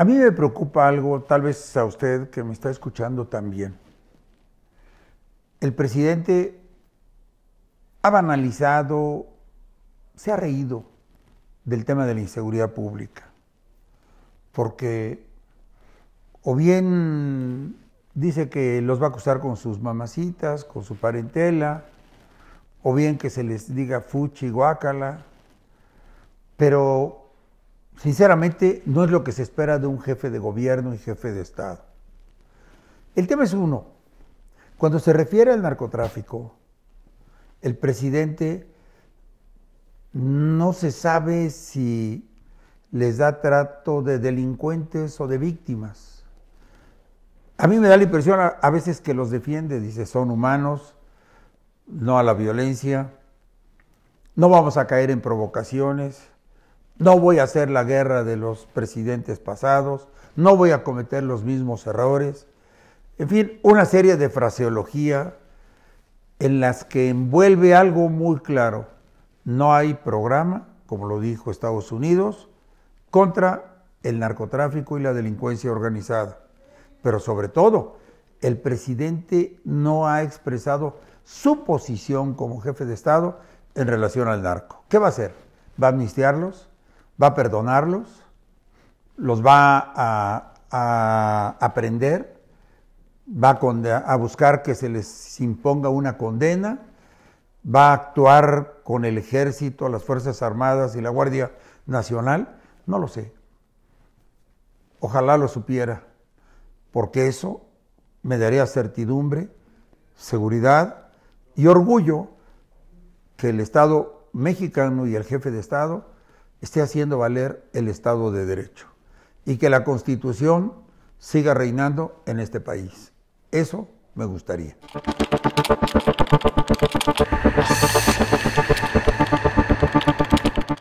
A mí me preocupa algo, tal vez a usted que me está escuchando también. El presidente ha banalizado, se ha reído del tema de la inseguridad pública, porque o bien dice que los va a acusar con sus mamacitas, con su parentela, o bien que se les diga fuchi, guácala, pero sinceramente no es lo que se espera de un jefe de gobierno y jefe de Estado. El tema es uno. Cuando se refiere al narcotráfico, el presidente no se sabe si les da trato de delincuentes o de víctimas. A mí me da la impresión a, veces que los defiende, dice, son humanos, no a la violencia, no vamos a caer en provocaciones no voy a hacer la guerra de los presidentes pasados, no voy a cometer los mismos errores. En fin, una serie de fraseología en las que envuelve algo muy claro. No hay programa, como lo dijo Estados Unidos, contra el narcotráfico y la delincuencia organizada. Pero sobre todo, el presidente no ha expresado su posición como jefe de Estado en relación al narco. ¿Qué va a hacer? ¿Va a amnistiarlos? va a perdonarlos, los va a, aprender, va a buscar que se les imponga una condena, va a actuar con el ejército, las Fuerzas Armadas y la Guardia Nacional, no lo sé. Ojalá lo supiera, porque eso me daría certidumbre, seguridad y orgullo que el Estado mexicano y el jefe de Estado esté haciendo valer el Estado de Derecho y que la Constitución siga reinando en este país. Eso me gustaría.